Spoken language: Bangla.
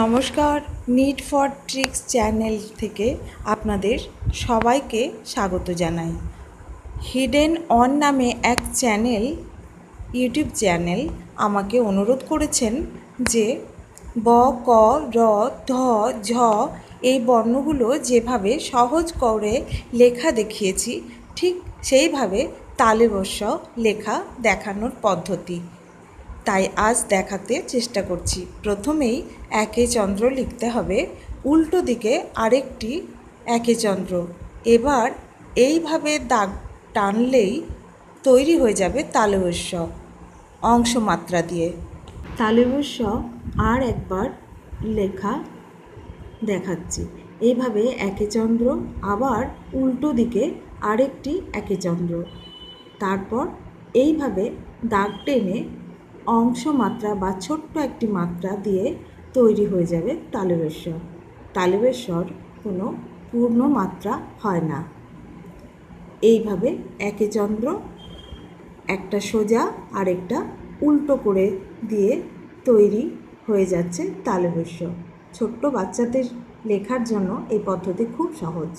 নমস্কার নিড ফর ট্রিক্স চ্যানেল থেকে আপনাদের সবাইকে স্বাগত জানাই হিডেন অন নামে এক চ্যানেল ইউটিউব চ্যানেল আমাকে অনুরোধ করেছেন যে ব ক র ধ ঝ এই বর্ণগুলো যেভাবে সহজ করে লেখা দেখিয়েছি ঠিক সেইভাবে তালেবস্য লেখা দেখানোর পদ্ধতি তাই আজ দেখাতে চেষ্টা করছি প্রথমেই একে চন্দ্র লিখতে হবে উল্টো দিকে আরেকটি একে চন্দ্র এবার এইভাবে দাগ টানলেই তৈরি হয়ে যাবে তালেবস্য অংশমাত্রা দিয়ে তালেবস্য আর একবার লেখা দেখাচ্ছি এইভাবে একে চন্দ্র আবার উল্টো দিকে আরেকটি একে চন্দ্র তারপর এইভাবে দাগ টেনে অংশ মাত্রা বা ছোট্ট একটি মাত্রা দিয়ে তৈরি হয়ে যাবে তালবের স্বর তালবের স্বর কোনো পূর্ণ মাত্রা হয় না এইভাবে একে চন্দ্র একটা সোজা আর একটা উল্টো করে দিয়ে তৈরি হয়ে যাচ্ছে তালবের স্বর ছোট্ট বাচ্চাদের লেখার জন্য এই পদ্ধতি খুব সহজ